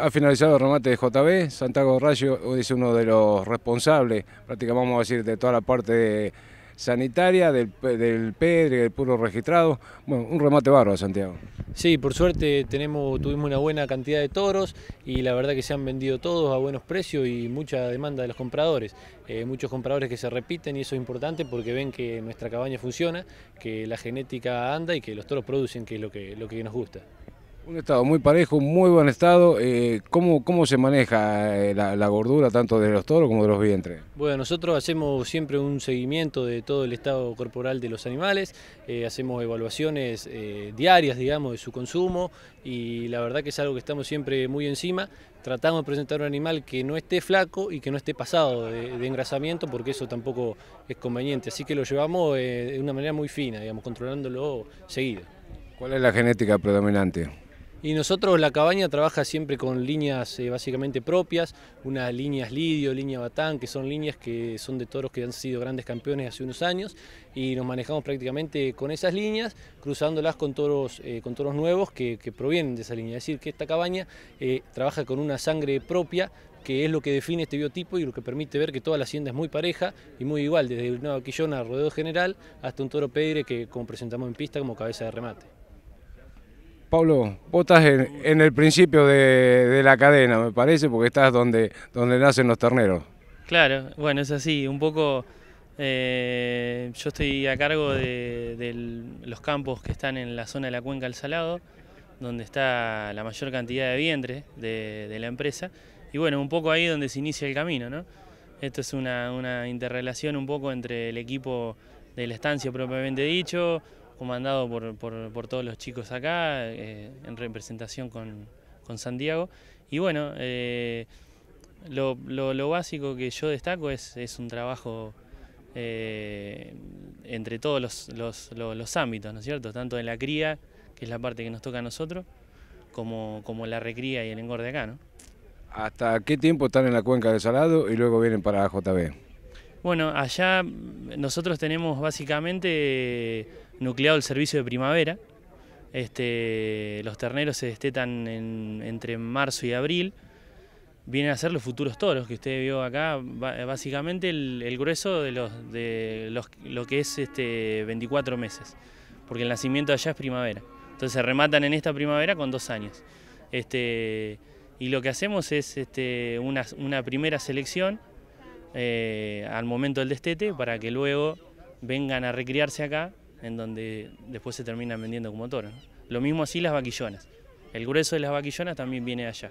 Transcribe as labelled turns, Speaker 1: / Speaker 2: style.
Speaker 1: Ha finalizado el remate de JB, Santiago Rayo es uno de los responsables, prácticamente vamos a decir, de toda la parte sanitaria, del, del PEDRE, del puro registrado. Bueno, un remate bárbaro, Santiago.
Speaker 2: Sí, por suerte tenemos, tuvimos una buena cantidad de toros y la verdad que se han vendido todos a buenos precios y mucha demanda de los compradores. Eh, muchos compradores que se repiten y eso es importante porque ven que nuestra cabaña funciona, que la genética anda y que los toros producen, que es lo que, lo que nos gusta.
Speaker 1: Un estado muy parejo, muy buen estado. Eh, ¿cómo, se maneja eh, la, gordura tanto de los toros como de los vientres?
Speaker 2: Bueno, nosotros hacemos siempre un seguimiento de todo el estado corporal de los animales, eh, hacemos evaluaciones diarias, digamos, de su consumo y la verdad que es algo que estamos siempre muy encima. Tratamos de presentar un animal que no esté flaco y que no esté pasado de engrasamiento porque eso tampoco es conveniente. Así que lo llevamos de una manera muy fina, digamos, controlándolo seguido. ¿Cuál
Speaker 1: es la genética predominante?
Speaker 2: Y nosotros la cabaña trabaja siempre con líneas eh, básicamente propias, unas líneas Lidio, línea Batán, que son líneas que son de toros que han sido grandes campeones hace unos años y nos manejamos prácticamente con esas líneas, cruzándolas con toros, eh, con toros nuevos que, provienen de esa línea. Es decir, que esta cabaña eh, trabaja con una sangre propia que es lo que define este biotipo y lo que permite ver que toda la hacienda es muy pareja y muy igual, desde Nuevo quillón al rodeo general hasta un toro pedre que como presentamos en pista como cabeza de remate.
Speaker 1: Pablo, vos estás en, el principio de, la cadena, me parece, porque estás donde, donde nacen los terneros.
Speaker 3: Claro, bueno, es así, un poco eh, yo estoy a cargo de, los campos que están en la zona de la cuenca del Salado, donde está la mayor cantidad de vientre de, la empresa, y bueno, un poco ahí donde se inicia el camino, ¿no? Esto es una, una interrelación un poco entre el equipo de la estancia propiamente dicho, comandado por, por, todos los chicos acá, eh, en representación con, Santiago. Y bueno, eh, lo, básico que yo destaco es, un trabajo eh, entre todos los, ámbitos, ¿no es cierto? Tanto en la cría, que es la parte que nos toca a nosotros, como, como la recría y el engorde acá,
Speaker 1: ¿no? ¿Hasta qué tiempo están en la cuenca de Salado y luego vienen para JB?
Speaker 3: Bueno, allá nosotros tenemos básicamente nucleado el servicio de primavera. Este, los terneros se destetan entre marzo y abril. Vienen a ser los futuros toros que usted vio acá. Básicamente el, grueso de, los, de lo que es este 24 meses, porque el nacimiento allá es primavera. Entonces se rematan en esta primavera con dos años. Este, y lo que hacemos es este, una primera selección eh, al momento del destete para que luego vengan a recriarse acá, en donde después se terminan vendiendo como toro. Lo mismo así las vaquillonas. El grueso de las vaquillonas también viene allá.